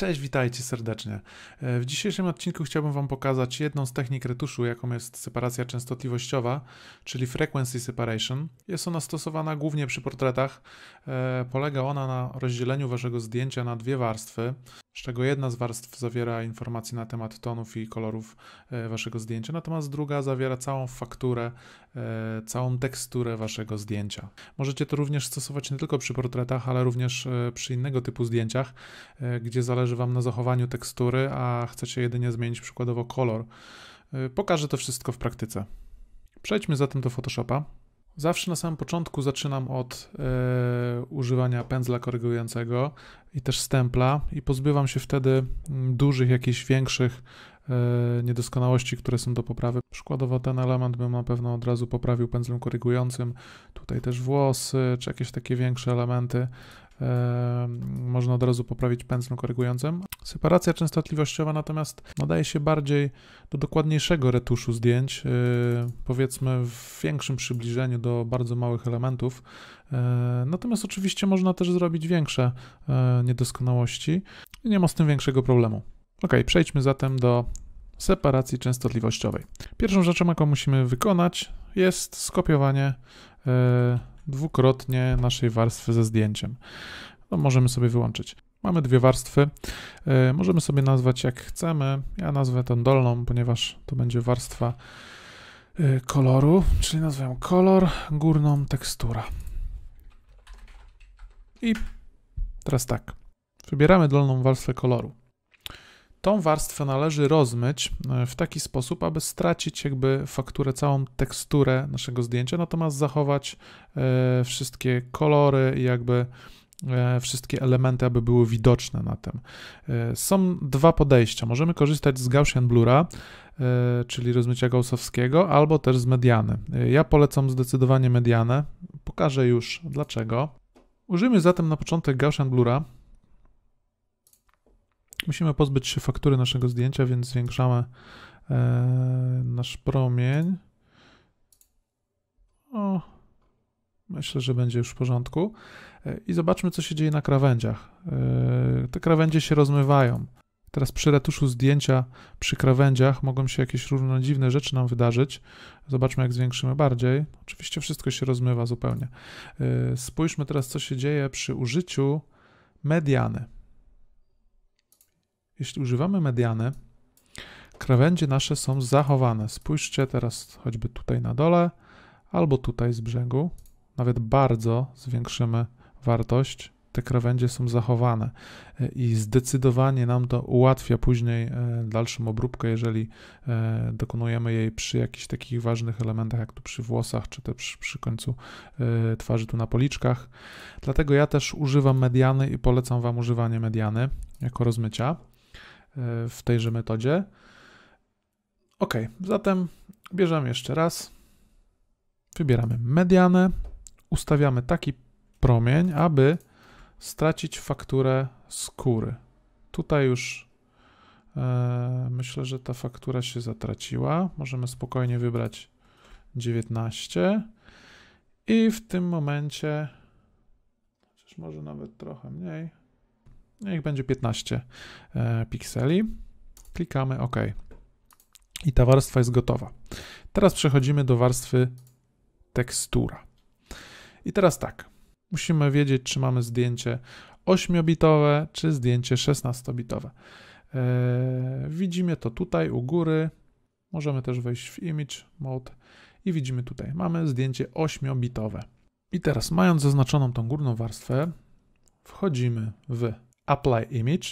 Cześć, witajcie serdecznie. E, w dzisiejszym odcinku chciałbym Wam pokazać jedną z technik retuszu, jaką jest separacja częstotliwościowa, czyli frequency separation. Jest ona stosowana głównie przy portretach. E, polega ona na rozdzieleniu Waszego zdjęcia na dwie warstwy z czego jedna z warstw zawiera informacje na temat tonów i kolorów e, waszego zdjęcia, natomiast druga zawiera całą fakturę, e, całą teksturę waszego zdjęcia. Możecie to również stosować nie tylko przy portretach, ale również e, przy innego typu zdjęciach, gdzie zależy wam na zachowaniu tekstury, a chcecie jedynie zmienić przykładowo kolor. Pokażę to wszystko w praktyce. Przejdźmy zatem do Photoshopa. Zawsze na samym początku zaczynam od używania pędzla korygującego i też stempla i pozbywam się wtedy mm, dużych, jakichś większych e, niedoskonałości, które są do poprawy. Przykładowo ten element bym na pewno od razu poprawił pędzlem korygującym. Tutaj też włosy, czy jakieś takie większe elementy można od razu poprawić pędzlem korygującym. Separacja częstotliwościowa natomiast nadaje się bardziej do dokładniejszego retuszu zdjęć, y, powiedzmy w większym przybliżeniu do bardzo małych elementów. E, natomiast oczywiście można też zrobić większe e, niedoskonałości i nie ma z tym większego problemu. Ok, przejdźmy zatem do separacji częstotliwościowej. Pierwszą rzeczą, jaką musimy wykonać, jest skopiowanie e, dwukrotnie naszej warstwy ze zdjęciem. No, możemy sobie wyłączyć. Mamy dwie warstwy. E, możemy sobie nazwać jak chcemy. Ja nazwę tę dolną, ponieważ to będzie warstwa e, koloru, czyli nazwę ją kolor, górną tekstura. I teraz tak. Wybieramy dolną warstwę koloru. Tą warstwę należy rozmyć e, w taki sposób, aby stracić jakby fakturę, całą teksturę naszego zdjęcia, natomiast zachować e, wszystkie kolory i jakby e, wszystkie elementy, aby były widoczne na tym. Są dwa podejścia. Możemy korzystać z Gaussian Blura, czyli rozmycia gaussowskiego, albo też z mediany. Ja polecam zdecydowanie medianę. Pokażę już dlaczego. Użyjmy zatem na początek Gaussian Blura Musimy pozbyć się faktury naszego zdjęcia, więc zwiększamy e, nasz promień. O, myślę, że będzie już w porządku. E, I zobaczmy, co się dzieje na krawędziach. E, te krawędzie się rozmywają. Teraz przy retuszu zdjęcia, przy krawędziach mogą się jakieś różne dziwne rzeczy nam wydarzyć. Zobaczmy, jak zwiększymy bardziej. Oczywiście wszystko się rozmywa zupełnie. Spójrzmy teraz, co się dzieje przy użyciu mediany. Jeśli używamy mediany, krawędzie nasze są zachowane. Spójrzcie teraz choćby tutaj na dole, albo tutaj z brzegu. Nawet bardzo zwiększymy wartość. Te krawędzie są zachowane i zdecydowanie nam to ułatwia później e, dalszą obróbkę, jeżeli e, dokonujemy jej przy jakichś takich ważnych elementach, jak tu przy włosach, czy też przy końcu e, twarzy, tu na policzkach. Dlatego ja też używam mediany i polecam Wam używanie mediany jako rozmycia w tejże metodzie. Ok, zatem bierzemy jeszcze raz, wybieramy medianę, ustawiamy taki promień, aby stracić fakturę skóry. Tutaj już e, myślę, że ta faktura się zatraciła. Możemy spokojnie wybrać 19 i w tym momencie, chociaż może nawet trochę mniej, niech będzie 15 e, pikseli. Klikamy OK. I ta warstwa jest gotowa. Teraz przechodzimy do warstwy tekstura. I teraz tak, musimy wiedzieć, czy mamy zdjęcie 8-bitowe, czy zdjęcie 16-bitowe. E, widzimy to tutaj u góry. Możemy też wejść w Image Mode i widzimy tutaj, mamy zdjęcie 8-bitowe. I teraz, mając zaznaczoną tą górną warstwę, wchodzimy w Apply Image.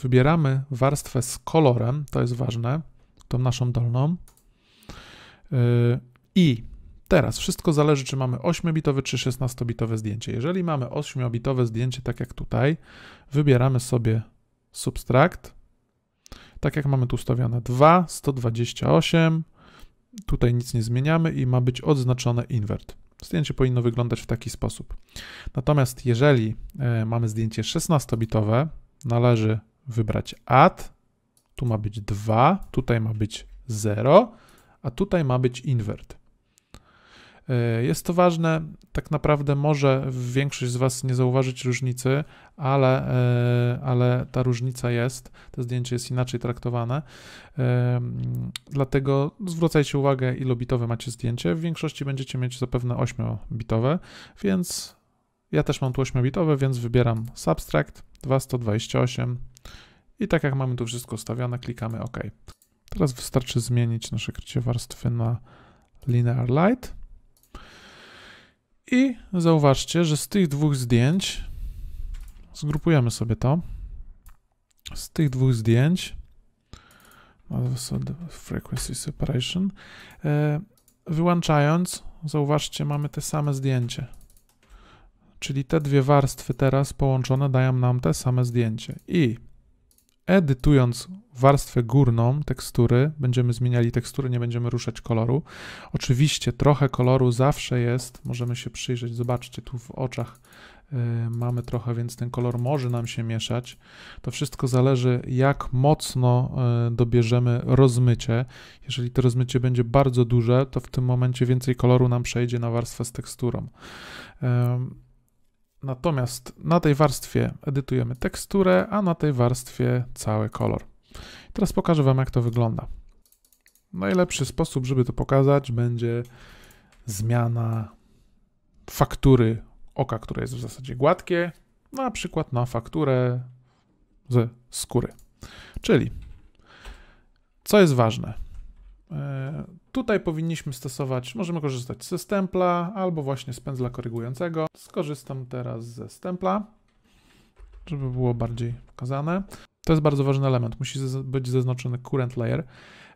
Wybieramy warstwę z kolorem, to jest ważne, tą naszą dolną. Y, I teraz wszystko zależy, czy mamy 8-bitowe czy 16-bitowe zdjęcie. Jeżeli mamy 8-bitowe zdjęcie, tak jak tutaj, wybieramy sobie subtract. Tak jak mamy tu ustawione 2, 128. Tutaj nic nie zmieniamy i ma być odznaczone invert. Zdjęcie powinno wyglądać w taki sposób. Natomiast jeżeli e, mamy zdjęcie 16-bitowe, należy wybrać add, tu ma być 2, tutaj ma być 0, a tutaj ma być invert. E, jest to ważne, tak naprawdę może większość z Was nie zauważyć różnicy, ale, e, ale ta różnica jest, to zdjęcie jest inaczej traktowane, e, dlatego zwracajcie uwagę, ile bitowe macie zdjęcie. W większości będziecie mieć zapewne 8-bitowe, więc ja też mam tu 8-bitowe, więc wybieram Substract 2128 i tak jak mamy tu wszystko ustawione, klikamy OK. Teraz wystarczy zmienić nasze krycie warstwy na Linear Light. I zauważcie, że z tych dwóch zdjęć, zgrupujemy sobie to, z tych dwóch zdjęć, frequency separation, e, wyłączając, zauważcie, mamy te same zdjęcie. Czyli te dwie warstwy teraz połączone dają nam te same zdjęcie. I edytując warstwę górną tekstury, będziemy zmieniali tekstury, nie będziemy ruszać koloru. Oczywiście trochę koloru zawsze jest, możemy się przyjrzeć, zobaczcie tu w oczach y, mamy trochę, więc ten kolor może nam się mieszać. To wszystko zależy jak mocno y, dobierzemy rozmycie. Jeżeli to rozmycie będzie bardzo duże, to w tym momencie więcej koloru nam przejdzie na warstwę z teksturą. Natomiast na tej warstwie edytujemy teksturę, a na tej warstwie cały kolor. Teraz pokażę Wam, jak to wygląda. Najlepszy sposób, żeby to pokazać, będzie zmiana faktury oka, które jest w zasadzie gładkie, na przykład na fakturę ze skóry. Czyli, co jest ważne? E, tutaj powinniśmy stosować, możemy korzystać ze stempla albo właśnie z pędzla korygującego. Skorzystam teraz ze stempla, żeby było bardziej pokazane. To jest bardzo ważny element. Musi być zaznaczony current layer,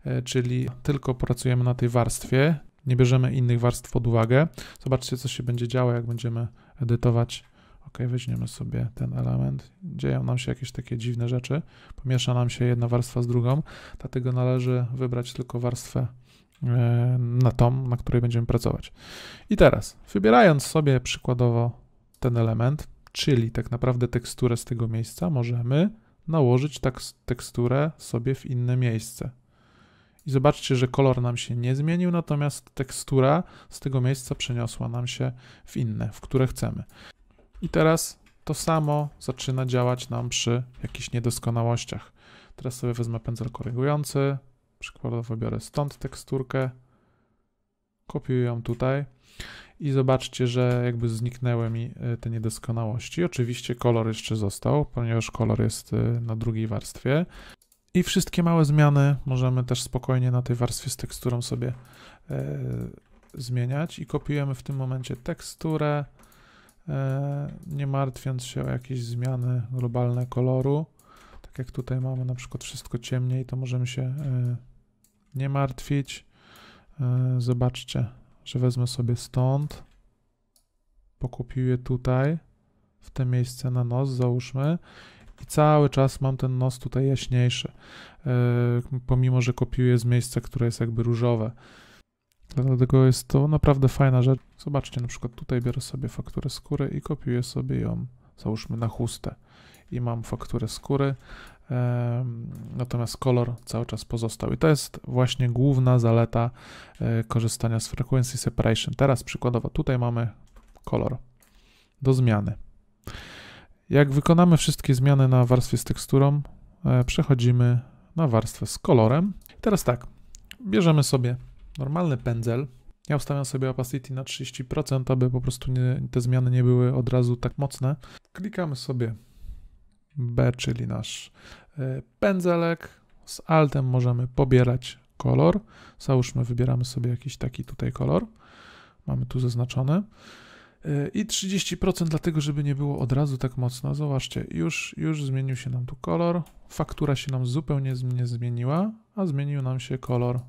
e, czyli tylko pracujemy na tej warstwie, nie bierzemy innych warstw pod uwagę. Zobaczcie, co się będzie działo, jak będziemy edytować. Ok, weźmiemy sobie ten element. Dzieją nam się jakieś takie dziwne rzeczy. Pomiesza nam się jedna warstwa z drugą, dlatego należy wybrać tylko warstwę e, na tą, na której będziemy pracować. I teraz, wybierając sobie przykładowo ten element, czyli tak naprawdę teksturę z tego miejsca, możemy nałożyć tak teksturę sobie w inne miejsce. I zobaczcie, że kolor nam się nie zmienił, natomiast tekstura z tego miejsca przeniosła nam się w inne, w które chcemy. I teraz to samo zaczyna działać nam przy jakichś niedoskonałościach. Teraz sobie wezmę pędzel korygujący, przykładowo biorę stąd teksturkę, kopiuję ją tutaj i zobaczcie, że jakby zniknęły mi e, te niedoskonałości. Oczywiście kolor jeszcze został, ponieważ kolor jest e, na drugiej warstwie. I wszystkie małe zmiany możemy też spokojnie na tej warstwie z teksturą sobie e, zmieniać. I kopiujemy w tym momencie teksturę, nie martwiąc się o jakieś zmiany globalne koloru. Tak jak tutaj mamy na przykład wszystko ciemniej, to możemy się nie martwić. Zobaczcie, że wezmę sobie stąd, je tutaj, w te miejsce na nos, załóżmy, i cały czas mam ten nos tutaj jaśniejszy, yy, pomimo, że kopiuję z miejsca, które jest jakby różowe. Dlatego jest to naprawdę fajna rzecz. Zobaczcie, na przykład tutaj biorę sobie fakturę skóry i kopiuję sobie ją, załóżmy na chustę. I mam fakturę skóry, natomiast kolor cały czas pozostał. I to jest właśnie główna zaleta e, korzystania z frequency separation. Teraz przykładowo tutaj mamy kolor do zmiany. Jak wykonamy wszystkie zmiany na warstwie z teksturą, e, przechodzimy na warstwę z kolorem. Teraz tak, bierzemy sobie normalny pędzel. Ja ustawiam sobie opacity na 30%, aby po prostu nie, te zmiany nie były od razu tak mocne. Klikamy sobie B, czyli nasz y, pędzelek. Z altem możemy pobierać kolor. Załóżmy, wybieramy sobie jakiś taki tutaj kolor. Mamy tu zaznaczone. Y, I 30% dlatego, żeby nie było od razu tak mocno. Zobaczcie, już, już zmienił się nam tu kolor. Faktura się nam zupełnie nie zmieniła, a zmienił nam się kolor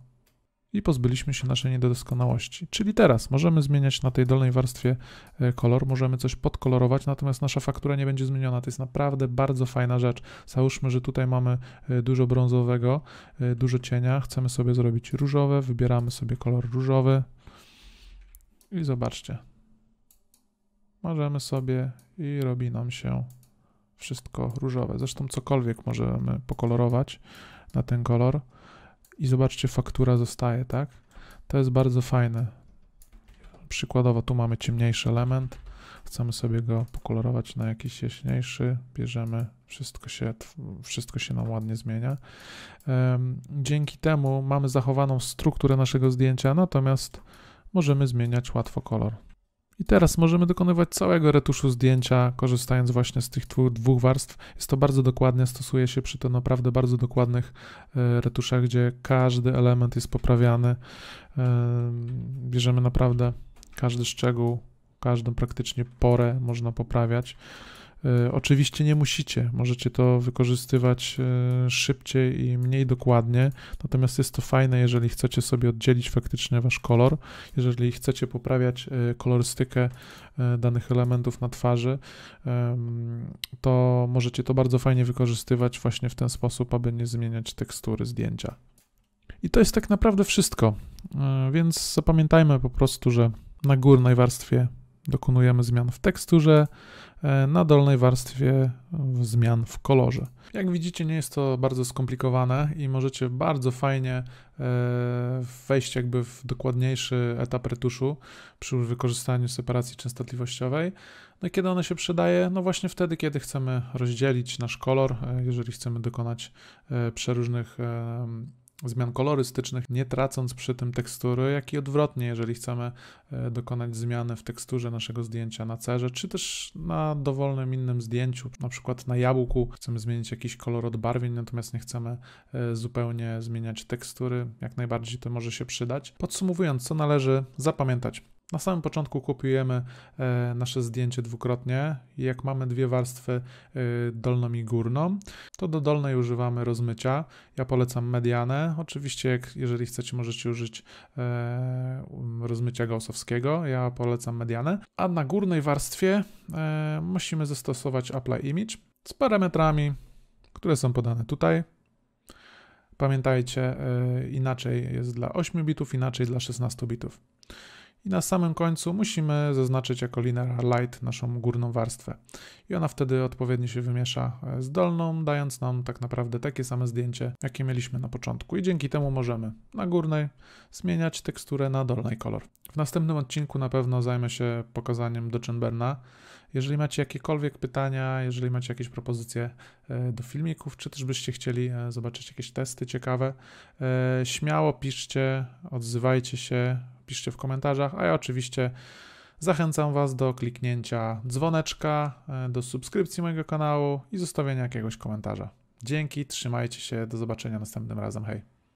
i pozbyliśmy się naszej niedoskonałości. Czyli teraz możemy zmieniać na tej dolnej warstwie e, kolor, możemy coś podkolorować, natomiast nasza faktura nie będzie zmieniona. To jest naprawdę bardzo fajna rzecz. Załóżmy, że tutaj mamy e, dużo brązowego, e, dużo cienia, chcemy sobie zrobić różowe, wybieramy sobie kolor różowy i zobaczcie. Możemy sobie i robi nam się wszystko różowe. Zresztą cokolwiek możemy pokolorować na ten kolor i zobaczcie, faktura zostaje, tak? To jest bardzo fajne. Przykładowo tu mamy ciemniejszy element, chcemy sobie go pokolorować na jakiś jaśniejszy, bierzemy, wszystko się, wszystko się nam ładnie zmienia. Dzięki temu mamy zachowaną strukturę naszego zdjęcia, natomiast możemy zmieniać łatwo kolor. I teraz możemy dokonywać całego retuszu zdjęcia, korzystając właśnie z tych dwóch warstw. Jest to bardzo dokładnie, stosuje się przy to naprawdę bardzo dokładnych e, retuszach, gdzie każdy element jest poprawiany. E, bierzemy naprawdę każdy szczegół każdą praktycznie porę można poprawiać. Y, oczywiście nie musicie, możecie to wykorzystywać y, szybciej i mniej dokładnie, natomiast jest to fajne, jeżeli chcecie sobie oddzielić faktycznie wasz kolor, jeżeli chcecie poprawiać y, kolorystykę danych elementów na twarzy, to możecie to bardzo fajnie wykorzystywać właśnie w ten sposób, aby nie zmieniać tekstury zdjęcia. I to jest tak naprawdę wszystko, więc zapamiętajmy po prostu, że na górnej warstwie Dokonujemy zmian w teksturze, e, na dolnej warstwie zmian w kolorze. Jak widzicie, nie jest to bardzo skomplikowane i możecie bardzo fajnie e, wejść jakby w dokładniejszy etap retuszu przy wykorzystaniu separacji częstotliwościowej. No i kiedy ona się przydaje? No właśnie wtedy, kiedy chcemy rozdzielić nasz kolor, e, jeżeli chcemy dokonać przeróżnych zmian kolorystycznych, nie tracąc przy tym tekstury, jak i odwrotnie, jeżeli chcemy e, dokonać zmiany w teksturze naszego zdjęcia na cerze, czy też na dowolnym innym zdjęciu, na przykład na jabłku chcemy zmienić jakiś kolor odbarwień, natomiast nie chcemy e, zupełnie zmieniać tekstury, jak najbardziej to może się przydać. Podsumowując, co należy zapamiętać? Na samym początku kopiujemy e, nasze zdjęcie dwukrotnie jak mamy dwie warstwy e, dolną i górną, to do dolnej używamy rozmycia. Ja polecam medianę. Oczywiście, jak, jeżeli chcecie, możecie użyć e, um, rozmycia gaussowskiego. Ja polecam medianę. A na górnej warstwie musimy zastosować Apply Image z parametrami, które są podane tutaj. Pamiętajcie, inaczej jest dla 8 bitów, inaczej dla 16 bitów. I na samym końcu musimy zaznaczyć jako linear light naszą górną warstwę. I ona wtedy odpowiednio się wymiesza e, z dolną, dając nam tak naprawdę takie same zdjęcie, jakie mieliśmy na początku. I dzięki temu możemy na górnej zmieniać teksturę na dolnej kolor. W następnym odcinku na pewno zajmę się pokazaniem Dojenberna. Jeżeli macie jakiekolwiek pytania, jeżeli macie jakieś propozycje e, do filmików, czy też byście chcieli e, zobaczyć jakieś testy ciekawe, śmiało piszcie, odzywajcie się piszcie w komentarzach, a ja oczywiście zachęcam Was do kliknięcia dzwoneczka, e, do subskrypcji mojego kanału i zostawienia jakiegoś komentarza. Dzięki, trzymajcie się, do zobaczenia następnym razem, hej!